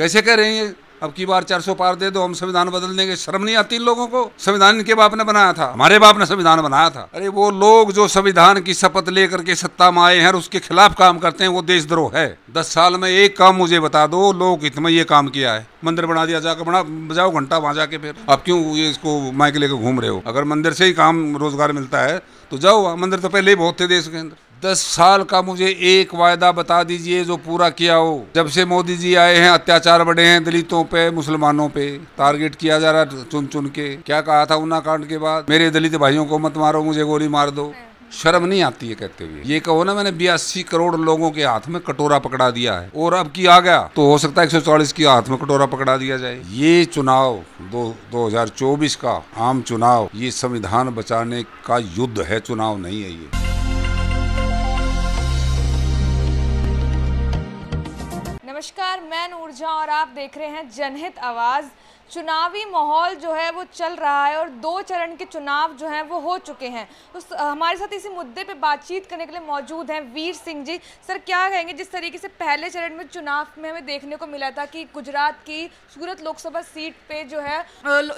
कैसे कह रहे हैं ये अब की बार 400 पार दे दो हम संविधान बदल देंगे शर्म नहीं आती लोगों को संविधान इनके बाप ने बनाया था हमारे बाप ने संविधान बनाया था अरे वो लोग जो संविधान की शपथ लेकर के सत्ता में आए हैं और उसके खिलाफ काम करते हैं वो देशद्रोह है दस साल में एक काम मुझे बता दो लोग इतना ये काम किया है मंदिर बना दिया जाकर बना बजाओ घंटा वहां जाके फिर आप क्यों ये इसको माइक लेकर घूम रहे हो अगर मंदिर से ही काम रोजगार मिलता है तो जाओ मंदिर तो पहले ही बहुत थे देश के अंदर दस साल का मुझे एक वायदा बता दीजिए जो पूरा किया हो जब से मोदी जी आए हैं अत्याचार बढ़े हैं दलितों पे मुसलमानों पे टारगेट किया जा रहा चुन चुन के क्या कहा था उन्ना कांड के बाद मेरे दलित भाइयों को मत मारो मुझे गोली मार दो शर्म नहीं आती है कहते हुए ये कहो ना मैंने बयासी करोड़ लोगों के हाथ में कटोरा पकड़ा दिया है और अब की आ गया तो हो सकता है 140 की हाथ में कटोरा पकड़ा दिया जाए ये चुनाव दो 2024 का आम चुनाव ये संविधान बचाने का युद्ध है चुनाव नहीं है ये नमस्कार मैं ऊर्जा और आप देख रहे हैं जनहित आवाज़ चुनावी माहौल जो है वो चल रहा है और दो चरण के चुनाव जो हैं वो हो चुके हैं तो हमारे साथ इसी मुद्दे पे बातचीत करने के लिए मौजूद हैं वीर सिंह जी सर क्या कहेंगे जिस तरीके से पहले चरण में चुनाव में हमें देखने को मिला था कि गुजरात की सूरत लोकसभा सीट पे जो है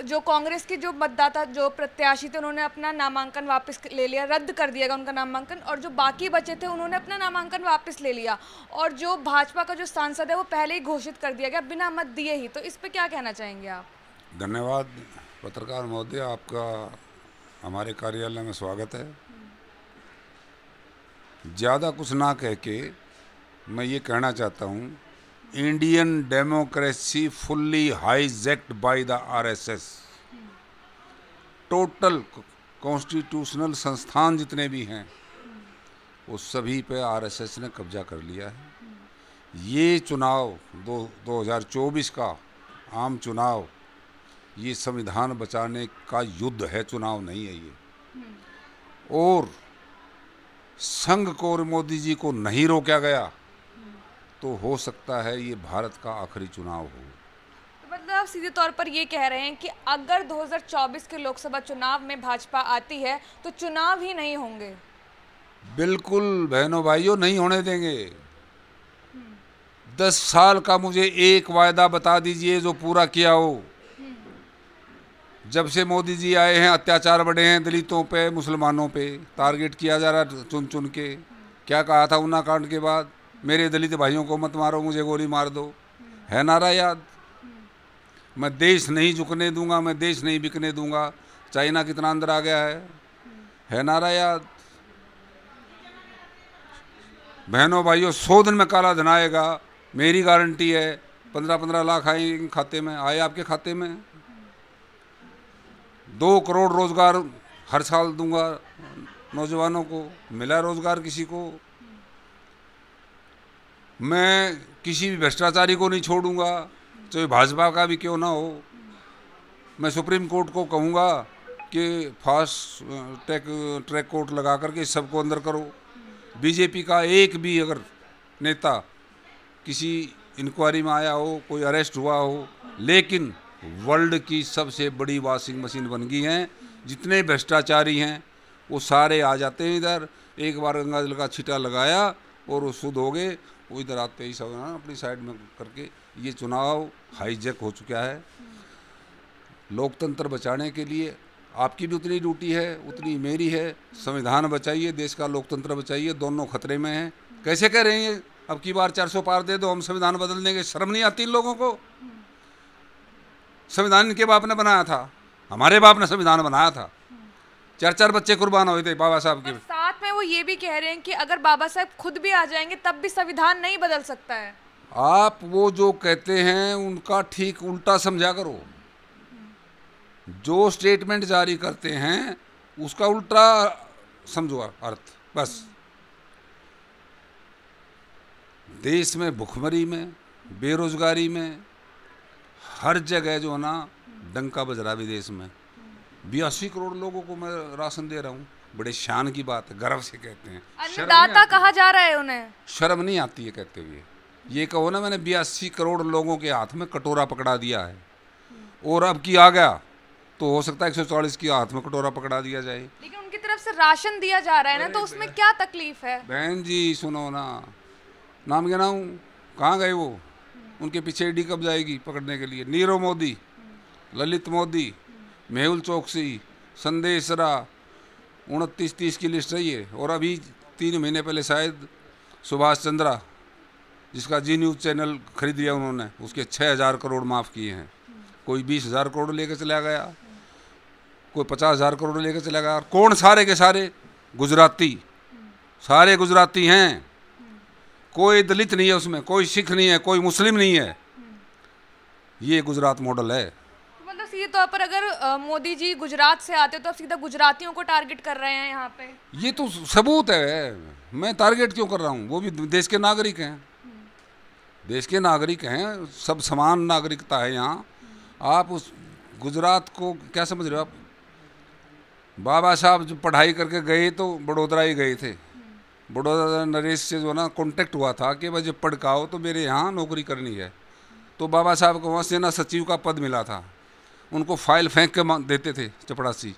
जो कांग्रेस के जो मतदाता जो प्रत्याशी थे उन्होंने अपना नामांकन वापस ले लिया रद्द कर दिया गया उनका नामांकन और जो बाकी बचे थे उन्होंने अपना नामांकन वापस ले लिया और जो भाजपा का जो सांसद है वो पहले ही घोषित कर दिया गया बिना मत दिए ही तो इस पर क्या कहना चाहेंगे आप धन्यवाद पत्रकार महोदय आपका हमारे कार्यालय में स्वागत है ज़्यादा कुछ ना कह के मैं ये कहना चाहता हूँ Indian democracy fully hijacked by the RSS total constitutional संस्थान जितने भी हैं वो सभी पे आरएसएस ने कब्जा कर लिया है ये चुनाव दो दो का आम चुनाव ये संविधान बचाने का युद्ध है चुनाव नहीं है ये हम्म। और संघ को और मोदी जी को नहीं रोका गया हम्म। तो हो सकता है ये भारत का आखिरी चुनाव हो तो मतलब सीधे तौर पर ये कह रहे हैं कि अगर 2024 के लोकसभा चुनाव में भाजपा आती है तो चुनाव ही नहीं होंगे बिल्कुल बहनों भाइयों नहीं होने देंगे हम्म। दस साल का मुझे एक वायदा बता दीजिए जो पूरा किया हो जब से मोदी जी आए हैं अत्याचार बढ़े हैं दलितों पे मुसलमानों पे टारगेट किया जा रहा चुन चुन के क्या कहा था उन्ना कांड के बाद मेरे दलित भाइयों को मत मारो मुझे गोली मार दो है नारा याद मैं देश नहीं झुकने दूंगा मैं देश नहीं बिकने दूंगा चाइना कितना अंदर आ गया है है नारा याद बहनों भाइयों सौ दिन में काला धन आएगा मेरी गारंटी है पंद्रह पंद्रह लाख आए खाते में आए आपके खाते में दो करोड़ रोज़गार हर साल दूंगा नौजवानों को मिला रोज़गार किसी को मैं किसी भी भ्रष्टाचारी को नहीं छोड़ूंगा चाहे भाजपा का भी क्यों ना हो मैं सुप्रीम कोर्ट को कहूँगा कि फास्ट ट्रैक ट्रैक कोर्ट लगा करके सबको अंदर करो बीजेपी का एक भी अगर नेता किसी इंक्वायरी में आया हो कोई अरेस्ट हुआ हो लेकिन वर्ल्ड की सबसे बड़ी वॉशिंग मशीन बन गई हैं जितने भ्रष्टाचारी हैं वो सारे आ जाते हैं इधर एक बार गंगा जल का छिटा लगाया और वो शुद्ध हो गए वो इधर आते ही सब अपनी साइड में करके ये चुनाव हाईजेक हो चुका है लोकतंत्र बचाने के लिए आपकी भी उतनी ड्यूटी है उतनी मेरी है संविधान बचाइए देश का लोकतंत्र बचाइए दोनों खतरे में हैं कैसे कह रहे हैं अब की बार 400 पार दे दो हम संविधान बदल देंगे शर्म नहीं आती इन लोगों को संविधान इनके बाप ने बनाया था हमारे बाप ने संविधान बनाया था चार चार बच्चे कुर्बान हुए थे बाबा साहब के साथ में वो ये भी कह रहे हैं कि अगर बाबा साहब खुद भी आ जाएंगे तब भी संविधान नहीं बदल सकता है आप वो जो कहते हैं उनका ठीक उल्टा समझा करो जो स्टेटमेंट जारी करते हैं उसका उल्टा समझो अर्थ बस देश में भुखमरी में बेरोजगारी में हर जगह जो है ना डंका बज रहा विदेश में बयासी करोड़ लोगों को मैं राशन दे रहा हूँ बड़े शान की बात है गर्व से कहते हैं अन्नदाता कहा जा रहा है उन्हें शर्म नहीं आती है कहते हुए ये कहो ना मैंने बयासी करोड़ लोगों के हाथ में कटोरा पकड़ा दिया है और अब की आ गया तो हो सकता है चालीस की हाथ में कटोरा पकड़ा दिया जाए लेकिन उनकी तरफ से राशन दिया जा रहा है ना तो उसमें क्या तकलीफ है बहन जी सुनो ना नाम क्या ना कहाँ गए वो उनके पीछे ईडी कब जाएगी पकड़ने के लिए नीरव मोदी ललित मोदी मेहुल चौकसी संदेश रा उनतीस तीस की लिस्ट रही है और अभी तीन महीने पहले शायद सुभाष चंद्रा जिसका जी न्यूज़ चैनल खरीद लिया उन्होंने उसके छः हज़ार करोड़ माफ़ किए हैं कोई बीस हज़ार करोड़ लेकर चला गया कोई पचास हज़ार करोड़ लेकर चला गया कौन सारे के सारे गुजराती सारे गुजराती हैं कोई दलित नहीं है उसमें कोई सिख नहीं है कोई मुस्लिम नहीं है ये गुजरात मॉडल है तो मतलब सीधे तौर पर अगर मोदी जी गुजरात से आते तो आप सीधा गुजरातियों को टारगेट कर रहे हैं यहाँ पे ये तो सबूत है मैं टारगेट क्यों कर रहा हूँ वो भी देश के नागरिक हैं देश के नागरिक हैं सब समान नागरिकता है यहाँ आप उस गुजरात को क्या समझ रहे हो आप बाबा साहब जो पढ़ाई करके गए तो बड़ोदरा ही गए थे बड़ौदा नरेश से जो ना कॉन्टेक्ट हुआ था कि भाई जब पढ़ का हो तो मेरे यहाँ नौकरी करनी है तो बाबा साहब को वहाँ सेना सचिव का पद मिला था उनको फाइल फेंक के देते थे चपड़ासी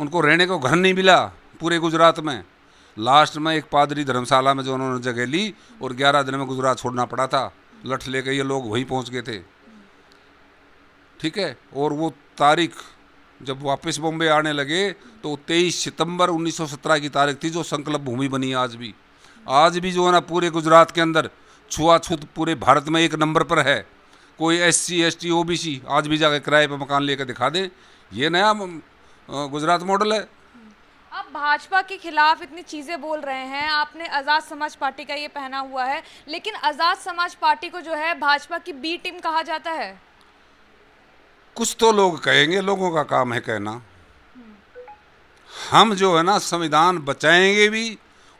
उनको रहने को घर नहीं मिला पूरे गुजरात में लास्ट में एक पादरी धर्मशाला में जो उन्होंने जगह ली और ग्यारह दिन में गुजरात छोड़ना पड़ा था लठ ले ये लोग वहीं पहुँच गए थे ठीक है और वो तारीख जब वापस बॉम्बे आने लगे तो 23 सितंबर 1917 की तारीख थी जो संकल्प भूमि बनी आज भी आज भी जो है ना पूरे गुजरात के अंदर छुआछूत पूरे भारत में एक नंबर पर है कोई S C S T O B C आज भी जाकर किराए पर मकान लेकर दिखा दें ये नया गुजरात मॉडल है आप भाजपा के खिलाफ इतनी चीज़ें बोल रहे हैं आपने आज़ाद समाज पार्टी का ये पहना हुआ है लेकिन आज़ाद समाज पार्टी को जो है भाजपा की बी टीम कहा जाता है कुछ तो लोग कहेंगे लोगों का काम है कहना हम जो है ना संविधान बचाएंगे भी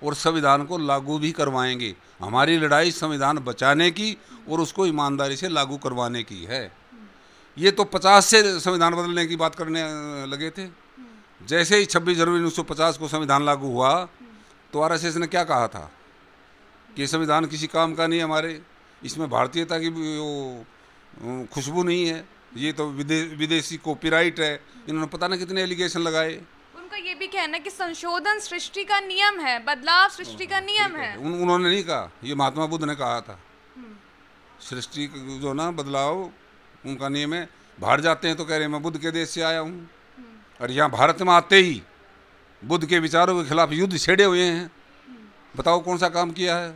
और संविधान को लागू भी करवाएंगे हमारी लड़ाई संविधान बचाने की और उसको ईमानदारी से लागू करवाने की है ये तो 50 से संविधान बदलने की बात करने लगे थे जैसे ही छब्बीस जनवरी उन्नीस को संविधान लागू हुआ तो आर ने क्या कहा था कि संविधान किसी काम का नहीं हमारे इसमें भारतीयता की वो खुशबू नहीं है ये तो विदे, विदेशी कॉपीराइट है इन्होंने पता ना कितने एलिगेशन लगाए उनका ये भी कहना कि संशोधन सृष्टि का नियम है बदलाव सृष्टि का हाँ, नियम है उन, उन्होंने नहीं कहा ये महात्मा बुद्ध ने कहा था हम्म। सृष्टि जो ना बदलाव उनका नियम है बाहर जाते हैं तो कह रहे मैं बुद्ध के देश से आया हूँ हम्म। और यहाँ भारत में आते ही बुद्ध के विचारों के खिलाफ युद्ध छेड़े हुए हैं हम्म। बताओ कौन सा काम किया है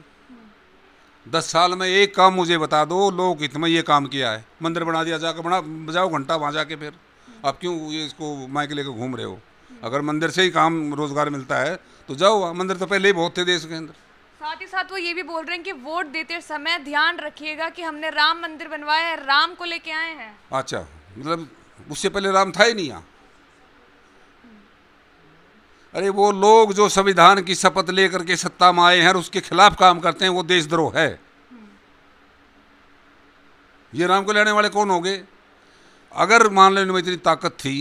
दस साल में एक काम मुझे बता दो लोग इतना ये काम किया है मंदिर बना दिया जाकर बना बजाओ घंटा वहाँ जाके फिर आप क्यों ये इसको माइक लेकर घूम रहे हो अगर मंदिर से ही काम रोजगार मिलता है तो जाओ मंदिर तो पहले ही बहुत थे देश के अंदर साथ ही साथ वो ये भी बोल रहे हैं कि वोट देते समय ध्यान रखिएगा कि हमने राम मंदिर बनवाया है राम को लेके आए हैं अच्छा मतलब उससे पहले राम था ही नहीं यहाँ अरे वो लोग जो संविधान की शपथ लेकर के सत्ता में आए हैं और उसके खिलाफ काम करते हैं वो देशद्रोह है ये राम को लेने वाले कौन हो गए अगर मान लेने में इतनी ताकत थी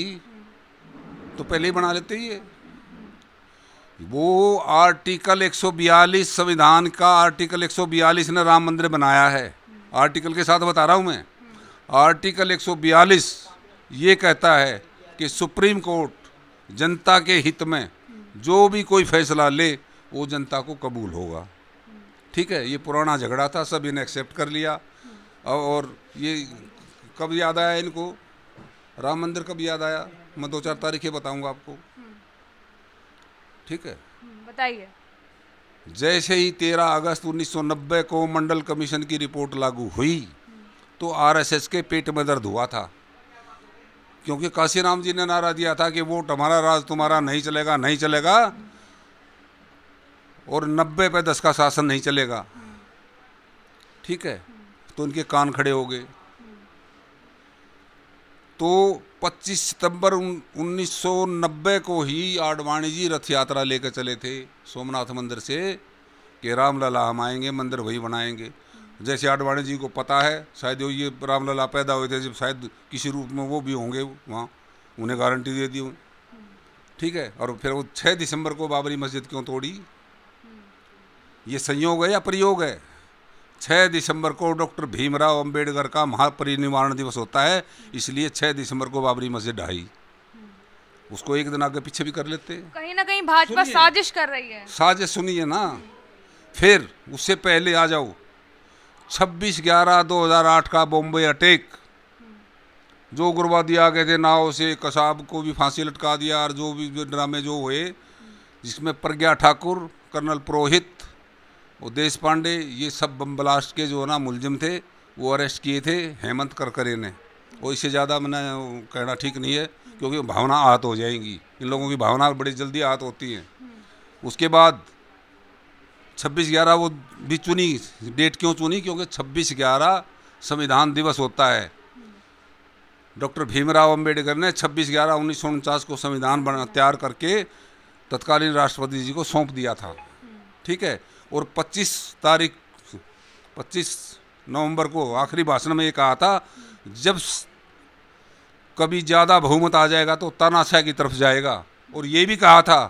तो पहले ही बना लेते ये वो आर्टिकल 142 संविधान का आर्टिकल 142 ने राम मंदिर बनाया है आर्टिकल के साथ बता रहा हूँ मैं आर्टिकल 142 ये कहता है कि सुप्रीम कोर्ट जनता के हित में जो भी कोई फैसला ले वो जनता को कबूल होगा ठीक है ये पुराना झगड़ा था सब इन्हें एक्सेप्ट कर लिया और ये कब याद आया इनको राम मंदिर कब याद आया मैं दो चार तारीखें बताऊंगा आपको ठीक है बताइए जैसे ही 13 अगस्त 1990 को मंडल कमीशन की रिपोर्ट लागू हुई तो आरएसएस के पेट में दर्द हुआ था क्योंकि काशीराम जी ने नारा दिया था कि वोट हमारा राज तुम्हारा नहीं चलेगा नहीं चलेगा और नब्बे पे दस का शासन नहीं चलेगा ठीक है तो उनके कान खड़े हो गए तो 25 सितंबर 1990 को ही आडवाणी जी रथ यात्रा लेकर चले थे सोमनाथ मंदिर से कि रामलला हम आएंगे मंदिर वही बनाएंगे जैसे आडवाणी जी को पता है शायद ये रामलला पैदा हुए थे जब शायद किसी रूप में वो भी होंगे वहाँ उन्हें गारंटी दे दी ठीक है और फिर वो छः दिसंबर को बाबरी मस्जिद क्यों तोड़ी ये संयोग है या प्रयोग है छः दिसंबर को डॉक्टर भीमराव अंबेडकर का महापरिनिर्वाण दिवस होता है इसलिए छः दिसंबर को बाबरी मस्जिद ढाई उसको एक दिन आगे पीछे भी कर लेते कहीं ना कहीं भाजपा साजिश कर रही है साजिश सुनिए ना फिर उससे पहले आ जाओ छब्बीस ग्यारह दो हज़ार आठ का बॉम्बे अटैक जो उग्रवादी आ गए थे नाव से कसाब को भी फांसी लटका दिया और जो भी ड्रामे जो हुए जिसमें प्रज्ञा ठाकुर कर्नल पुरोहित और देश पांडे ये सब बम ब्लास्ट के जो ना मुलजिम थे वो अरेस्ट किए थे हेमंत करकरे ने और इससे ज़्यादा मैंने कहना ठीक नहीं है क्योंकि भावना आहत हो जाएंगी इन लोगों की भावना बड़ी जल्दी आहत होती है उसके बाद छब्बीस ग्यारह वो भी चुनी डेट क्यों चुनी क्योंकि छब्बीस ग्यारह संविधान दिवस होता है डॉक्टर भीमराव अंबेडकर ने छब्बीस ग्यारह उन्नीस सौ उनचास को संविधान बना तैयार करके तत्कालीन राष्ट्रपति जी को सौंप दिया था ठीक है और 25 तारीख 25 नवंबर को आखिरी भाषण में ये कहा था जब कभी ज़्यादा बहुमत आ जाएगा तो तानाशाह की तरफ जाएगा और ये भी कहा था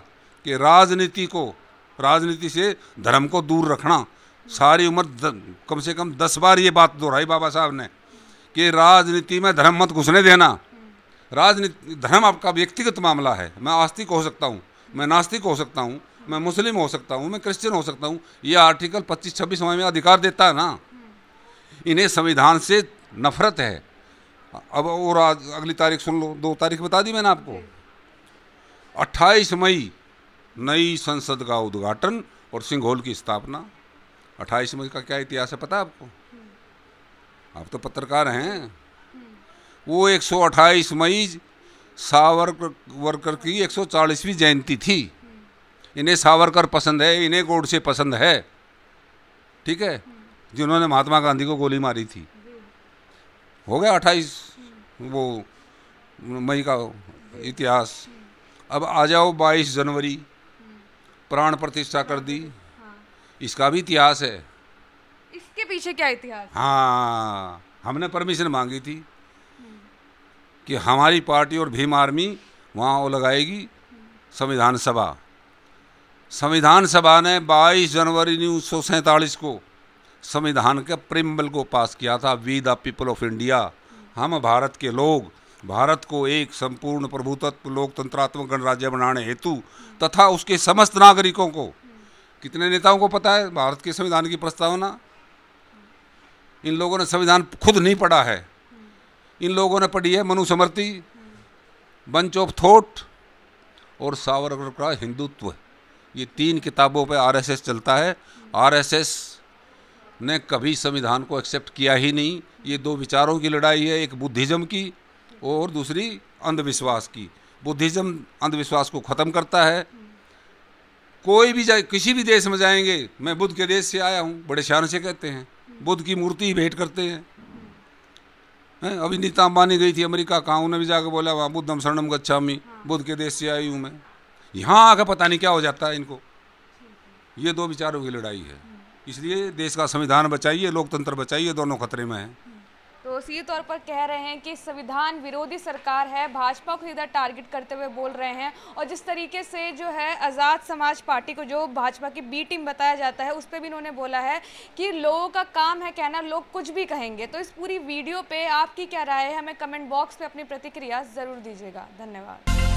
कि राजनीति को राजनीति से धर्म को दूर रखना सारी उम्र कम से कम दस बार ये बात दोहराई बाबा साहब ने कि राजनीति में धर्म मत घुसने देना राजनीति धर्म आपका व्यक्तिगत मामला है मैं आस्तिक हो सकता हूँ मैं नास्तिक हो सकता हूँ मैं मुस्लिम हो सकता हूँ मैं क्रिश्चियन हो सकता हूँ ये आर्टिकल पच्चीस छब्बीस में अधिकार देता है ना इन्हें संविधान से नफरत है अब और अगली तारीख सुन लो दो तारीख बता दी मैंने आपको 28 मई नई संसद का उद्घाटन और सिंघोल की स्थापना अट्ठाईस मई का क्या इतिहास है पता आपको आप तो पत्रकार हैं वो 128 मई सावरकर की 140वीं जयंती थी इन्हें सावरकर पसंद है इन्हें गोड से पसंद है ठीक है जिन्होंने महात्मा गांधी को गोली मारी थी हो गया 28 वो मई का इतिहास अब आ जाओ बाईस जनवरी प्राण प्रतिष्ठा कर दी हाँ। इसका भी इतिहास है इसके पीछे क्या इतिहास हाँ हमने परमिशन मांगी थी हम्म। कि हमारी पार्टी और भीम आर्मी वहाँ वो लगाएगी हम्म। संविधान सभा संविधान सभा ने 22 जनवरी उन्नीस को संविधान के प्रिम्बल को पास किया था we the people of India हम भारत के लोग भारत को एक संपूर्ण प्रभुतत्व लोकतंत्रात्मक गणराज्य बनाने हेतु तथा उसके समस्त नागरिकों को कितने नेताओं को पता है भारत के संविधान की प्रस्तावना इन लोगों ने संविधान खुद नहीं पढ़ा है इन लोगों ने पढ़ी है मनुसमर्ति बंच ऑफ थोट और सावरकर का हिंदुत्व ये तीन किताबों पे आरएसएस चलता है आरएसएस ने कभी संविधान को एक्सेप्ट किया ही नहीं ये दो विचारों की लड़ाई है एक बुद्धिज़्म की और दूसरी अंधविश्वास की बुद्धिज़्म अंधविश्वास को ख़त्म करता है कोई भी जाए किसी भी देश में जाएंगे मैं बुद्ध के देश से आया हूँ बड़े शान से कहते हैं बुद्ध की मूर्ति ही भेंट करते हैं है? अभी नीता अंबानी गई थी अमेरिका कहाँ उन्हें भी जाकर बोला वहाँ बुद्धम शरणम गच्छामी बुद्ध के देश से आई हूँ मैं यहाँ आकर पता नहीं क्या हो जाता है इनको ये दो विचारों की लड़ाई है इसलिए देश का संविधान बचाइए लोकतंत्र बचाइए दोनों खतरे में है रोसीये तौर पर कह रहे हैं कि संविधान विरोधी सरकार है भाजपा को सीधा टारगेट करते हुए बोल रहे हैं और जिस तरीके से जो है आज़ाद समाज पार्टी को जो भाजपा की बी टीम बताया जाता है उस पर भी इन्होंने बोला है कि लोगों का काम है कहना लोग कुछ भी कहेंगे तो इस पूरी वीडियो पर आपकी क्या राय है हमें कमेंट बॉक्स पे अपनी प्रतिक्रिया ज़रूर दीजिएगा धन्यवाद